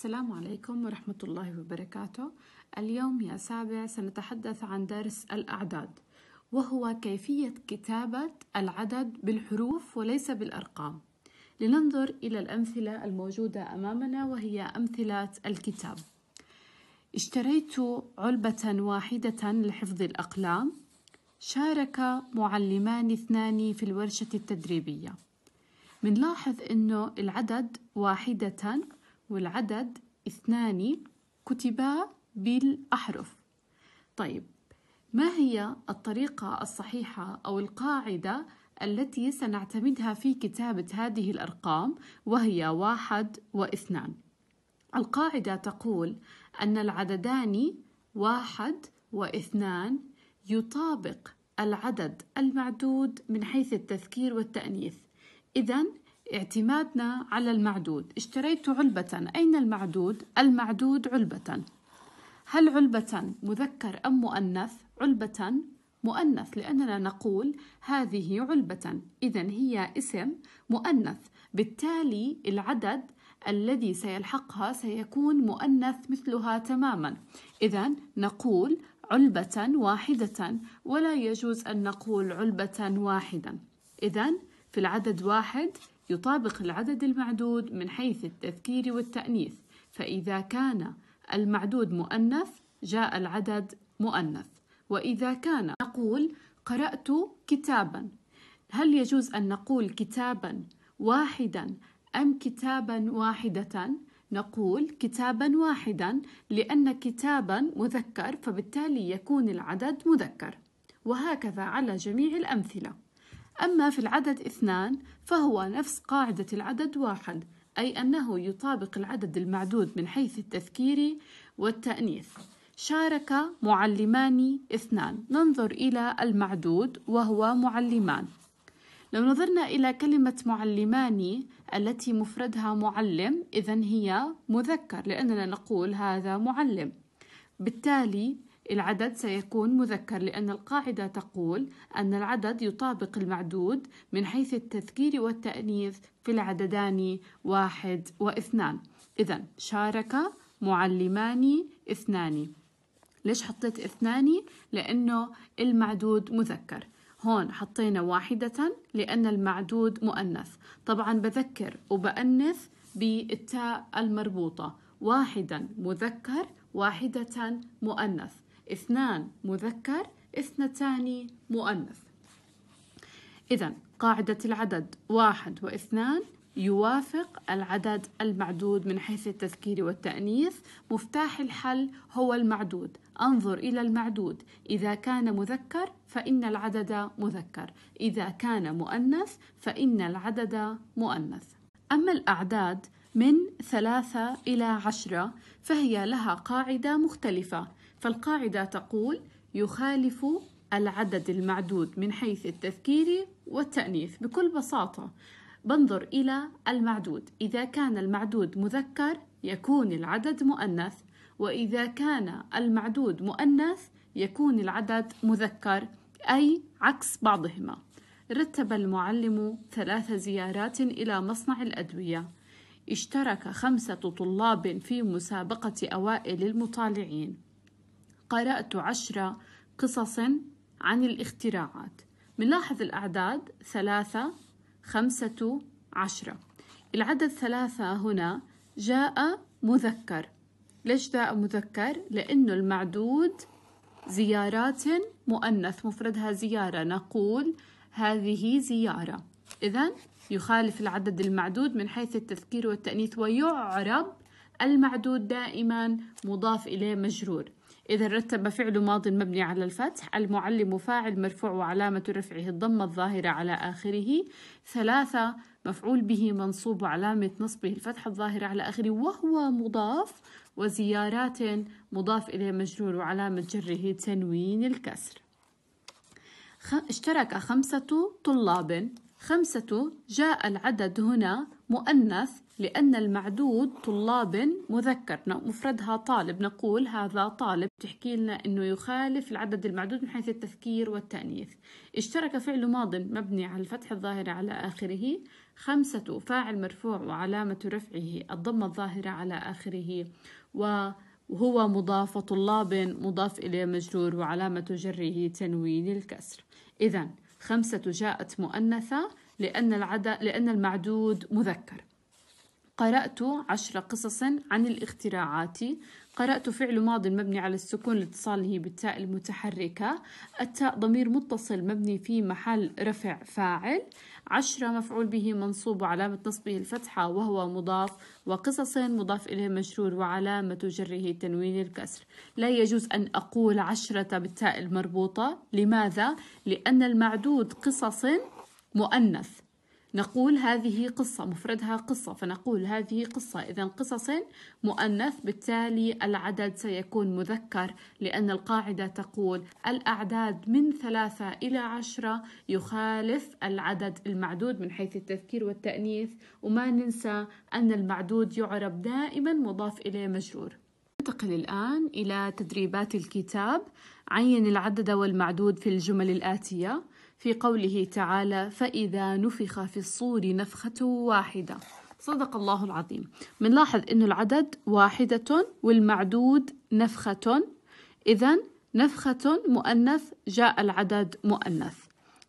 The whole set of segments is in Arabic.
السلام عليكم ورحمة الله وبركاته. اليوم يا سابع سنتحدث عن درس الأعداد، وهو كيفية كتابة العدد بالحروف وليس بالأرقام. لننظر إلى الأمثلة الموجودة أمامنا وهي أمثلة الكتاب. اشتريت علبة واحدة لحفظ الأقلام. شارك معلمان اثنان في الورشة التدريبية. منلاحظ إنه العدد واحدة والعدد اثنان كتبا بالأحرف طيب ما هي الطريقة الصحيحة أو القاعدة التي سنعتمدها في كتابة هذه الأرقام وهي واحد واثنان القاعدة تقول أن العددان واحد واثنان يطابق العدد المعدود من حيث التذكير والتأنيث إذا اعتمادنا على المعدود اشتريت علبة أين المعدود؟ المعدود علبة هل علبة مذكر أم مؤنث؟ علبة مؤنث لأننا نقول هذه علبة إذا هي اسم مؤنث بالتالي العدد الذي سيلحقها سيكون مؤنث مثلها تماما إذا نقول علبة واحدة ولا يجوز أن نقول علبة واحدا إذا في العدد واحد يطابق العدد المعدود من حيث التذكير والتأنيث فإذا كان المعدود مؤنث جاء العدد مؤنث وإذا كان نقول قرأت كتابا هل يجوز أن نقول كتابا واحدا أم كتابا واحدة؟ نقول كتابا واحدا لأن كتابا مذكر فبالتالي يكون العدد مذكر وهكذا على جميع الأمثلة أما في العدد اثنان فهو نفس قاعدة العدد واحد أي أنه يطابق العدد المعدود من حيث التذكير والتأنيث شارك معلمان اثنان ننظر إلى المعدود وهو معلمان لو نظرنا إلى كلمة معلمان التي مفردها معلم إذا هي مذكر لأننا نقول هذا معلم بالتالي العدد سيكون مذكر لأن القاعدة تقول أن العدد يطابق المعدود من حيث التذكير والتأنيث في العددان واحد واثنان إذا شارك معلمان اثنان ليش حطيت اثنان؟ لأنه المعدود مذكر هون حطينا واحدة لأن المعدود مؤنث طبعا بذكر وبأنث بالتاء المربوطة واحدا مذكر واحدة مؤنث اثنان مذكر اثنتان مؤنث إذا قاعدة العدد واحد واثنان يوافق العدد المعدود من حيث التذكير والتأنيث مفتاح الحل هو المعدود انظر إلى المعدود إذا كان مذكر فإن العدد مذكر إذا كان مؤنث فإن العدد مؤنث أما الأعداد من ثلاثة إلى عشرة فهي لها قاعدة مختلفة فالقاعدة تقول يخالف العدد المعدود من حيث التذكير والتأنيث بكل بساطة بنظر إلى المعدود إذا كان المعدود مذكر يكون العدد مؤنث وإذا كان المعدود مؤنث يكون العدد مذكر أي عكس بعضهما رتب المعلم ثلاث زيارات إلى مصنع الأدوية اشترك خمسة طلاب في مسابقة أوائل المطالعين قرأت عشرة قصص عن الاختراعات بنلاحظ الأعداد ثلاثة خمسة عشرة العدد ثلاثة هنا جاء مذكر ليش جاء مذكر؟ لأنه المعدود زيارات مؤنث مفردها زيارة نقول هذه زيارة إذا يخالف العدد المعدود من حيث التذكير والتأنيث ويعرب المعدود دائما مضاف إليه مجرور إذا رتب فعل ماض مبني على الفتح المعلم فاعل مرفوع وعلامة رفعه الضمة الظاهرة على آخره ثلاثة مفعول به منصوب وعلامة نصبه الفتحة الظاهرة على آخره وهو مضاف وزيارات مضاف إليه مجرور وعلامة جره تنوين الكسر اشترك خمسة طلاب خمسة جاء العدد هنا مؤنث لأن المعدود طلاب مذكر مفردها طالب نقول هذا طالب تحكي لنا أنه يخالف العدد المعدود من حيث التذكير والتأنيث اشترك فعل ماض مبني على الفتح الظاهرة على آخره خمسة فاعل مرفوع وعلامة رفعه الضمة الظاهرة على آخره وهو مضاف طلاب مضاف إلى مجرور وعلامة جره تنوين الكسر إذا خمسة جاءت مؤنثة لأن, العدد لأن المعدود مذكر قرأت عشر قصص عن الاختراعات قرأت فعل ماض مبني على السكون لاتصاله بالتاء المتحركة التاء ضمير متصل مبني في محل رفع فاعل عشرة مفعول به منصوب وعلامة نصبه الفتحة وهو مضاف وقصص مضاف إليه مجرور وعلامة جره تنوين الكسر لا يجوز أن أقول عشرة بالتاء المربوطة لماذا؟ لأن المعدود قصص مؤنث نقول هذه قصة مفردها قصة فنقول هذه قصة إذا قصص مؤنث بالتالي العدد سيكون مذكر لأن القاعدة تقول الأعداد من ثلاثة إلى عشرة يخالف العدد المعدود من حيث التذكير والتأنيث وما ننسى أن المعدود يعرب دائما مضاف إليه مجرور ننتقل الآن إلى تدريبات الكتاب عين العدد والمعدود في الجمل الآتية في قوله تعالى فإذا نفخ في الصور نفخة واحدة صدق الله العظيم بنلاحظ أن العدد واحدة والمعدود نفخة إذا نفخة مؤنث جاء العدد مؤنث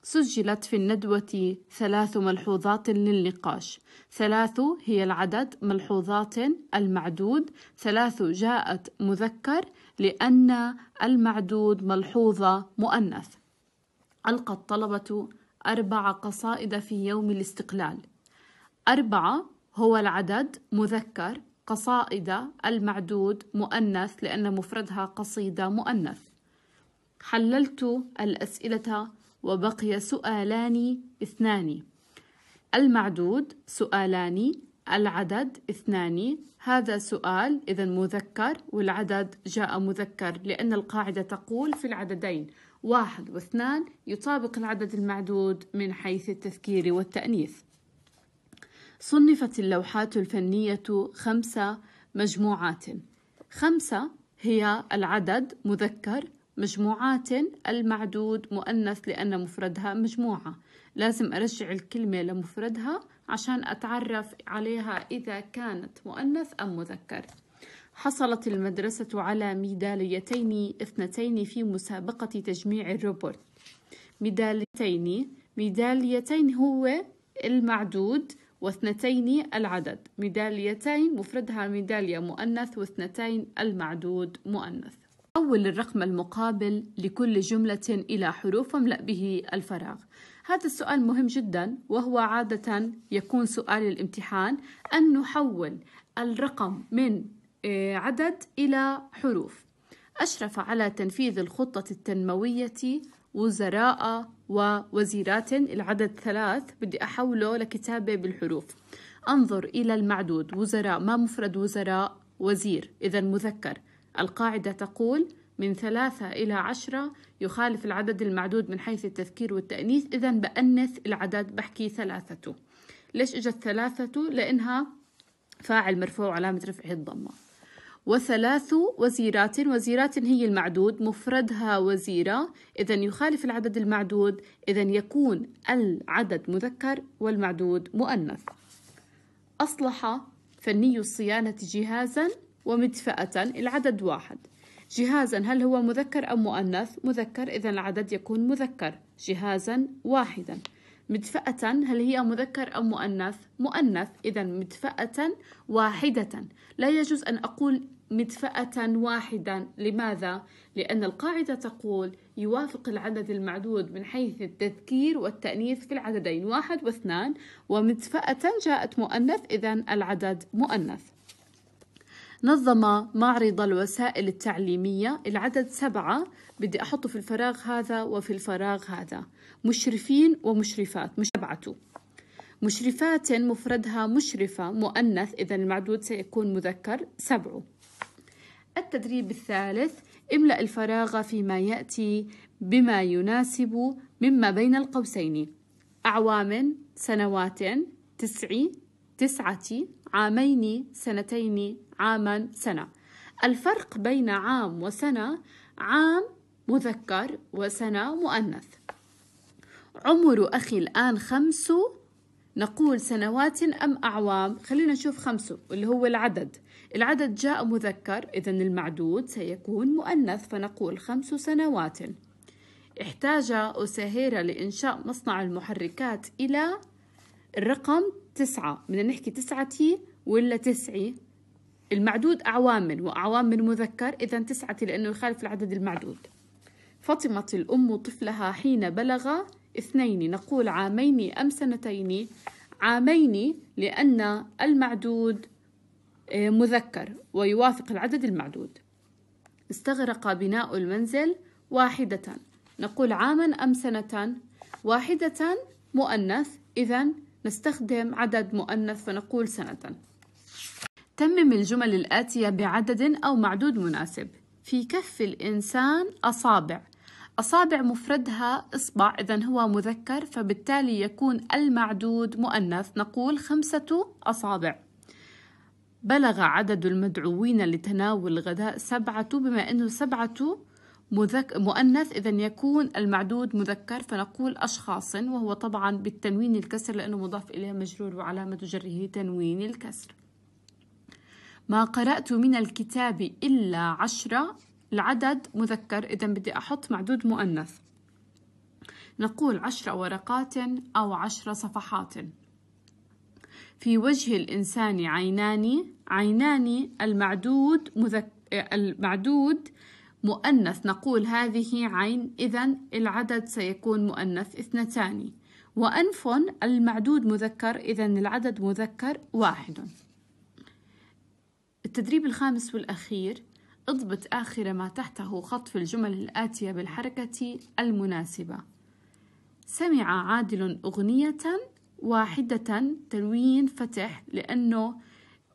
سجلت في الندوة ثلاث ملحوظات للنقاش ثلاث هي العدد ملحوظات المعدود ثلاث جاءت مذكر لأن المعدود ملحوظة مؤنث ألقى الطلبة أربع قصائد في يوم الاستقلال أربعة هو العدد مذكر قصائد المعدود مؤنث لأن مفردها قصيدة مؤنث حللت الأسئلة وبقي سؤالان اثنان المعدود سؤالان العدد اثنان هذا سؤال إذا مذكر والعدد جاء مذكر لأن القاعدة تقول في العددين واحد واثنان يطابق العدد المعدود من حيث التذكير والتأنيث صنفت اللوحات الفنية خمسة مجموعات خمسة هي العدد مذكر مجموعات المعدود مؤنث لأن مفردها مجموعة لازم أرجع الكلمة لمفردها عشان أتعرف عليها إذا كانت مؤنث أم مذكر حصلت المدرسة على ميداليتين اثنتين في مسابقة تجميع الروبوت ميداليتين ميداليتين هو المعدود واثنتين العدد ميداليتين مفردها ميدالية مؤنث واثنتين المعدود مؤنث أول الرقم المقابل لكل جملة إلى حروف املأ به الفراغ هذا السؤال مهم جدا وهو عادة يكون سؤال الامتحان أن نحول الرقم من آه، عدد إلى حروف أشرف على تنفيذ الخطة التنموية وزراء ووزيرات العدد ثلاث بدي أحوله لكتابة بالحروف انظر إلى المعدود وزراء ما مفرد وزراء وزير إذا مذكر القاعدة تقول من ثلاثة إلى عشرة يخالف العدد المعدود من حيث التذكير والتأنيث إذا بأنث العدد بحكي ثلاثة ليش إجت ثلاثة لأنها فاعل مرفوع علامة رفعه الضمة وثلاث وزيرات وزيرات هي المعدود مفردها وزيرة إذا يخالف العدد المعدود إذا يكون العدد مذكر والمعدود مؤنث أصلح فني الصيانة جهازا ومدفأة العدد واحد جهازا هل هو مذكر أم مؤنث؟ مذكر إذا العدد يكون مذكر جهازا واحدا مدفأة هل هي مذكر أم مؤنث؟ مؤنث إذا مدفأة واحدة لا يجوز أن أقول مدفأة واحدا لماذا؟ لأن القاعدة تقول يوافق العدد المعدود من حيث التذكير والتأنيث في العددين واحد واثنان ومدفأة جاءت مؤنث إذا العدد مؤنث نظم معرض الوسائل التعليمية العدد سبعة بدي أحطه في الفراغ هذا وفي الفراغ هذا مشرفين ومشرفات مش سبعته مشرفات مفردها مشرفة مؤنث إذا المعدود سيكون مذكر سبعه التدريب الثالث املأ الفراغ فيما يأتي بما يناسب مما بين القوسين أعوام سنوات تسعي تسعة عامين سنتين عاما سنة الفرق بين عام وسنة عام مذكر وسنة مؤنث عمر أخي الآن خمس نقول سنوات أم أعوام خلينا نشوف خمسة اللي هو العدد العدد جاء مذكر إذا المعدود سيكون مؤنث فنقول خمس سنوات احتاج أوساهيرا لإنشاء مصنع المحركات إلى الرقم تسعة بدنا نحكي تي ولا تسعي المعدود أعوام وأعوام مذكر إذا تسعة لأنه يخالف العدد المعدود فطمة الأم طفلها حين بلغ اثنين نقول عامين أم سنتين عامين لأن المعدود آه، مذكر ويوافق العدد المعدود استغرق بناء المنزل واحدة نقول عاما أم سنة واحدة مؤنث إذا نستخدم عدد مؤنث فنقول سنة تمم الجمل الآتية بعدد أو معدود مناسب في كف الإنسان أصابع أصابع مفردها إصبع إذا هو مذكر فبالتالي يكون المعدود مؤنث نقول خمسة أصابع بلغ عدد المدعوين لتناول الغداء سبعة بما أنه سبعة مذك... مؤنث إذا يكون المعدود مذكر فنقول أشخاص وهو طبعا بالتنوين الكسر لأنه مضاف إليه مجرور وعلامة جره تنوين الكسر ما قرأت من الكتاب إلا عشرة العدد مذكر إذا بدي أحط معدود مؤنث نقول عشر ورقات أو عشر صفحات في وجه الإنسان عينان عينان المعدود مذك... المعدود مؤنث نقول هذه عين إذا العدد سيكون مؤنث اثنتان وأنف المعدود مذكر إذا العدد مذكر واحد التدريب الخامس والأخير اضبط آخر ما تحته خط في الجمل الآتية بالحركة المناسبة سمع عادل أغنية واحدة تنوين فتح لأنه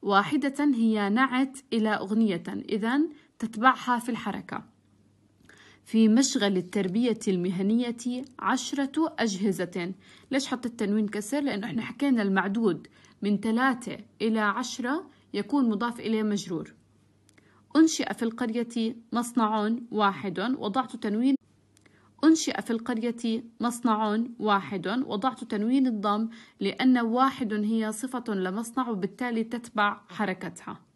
واحدة هي نعت إلى أغنية إذا تتبعها في الحركة في مشغل التربية المهنية عشرة أجهزة ليش حطيت تنوين كسر؟ لأنه احنا حكينا المعدود من ثلاثة إلى عشرة يكون مضاف إليه مجرور أنشئ في القرية مصنع واحد وضعت تنوين أنشئ في القرية مصنع واحد وضعت تنوين الضم لأن واحد هي صفة لمصنع وبالتالي تتبع حركتها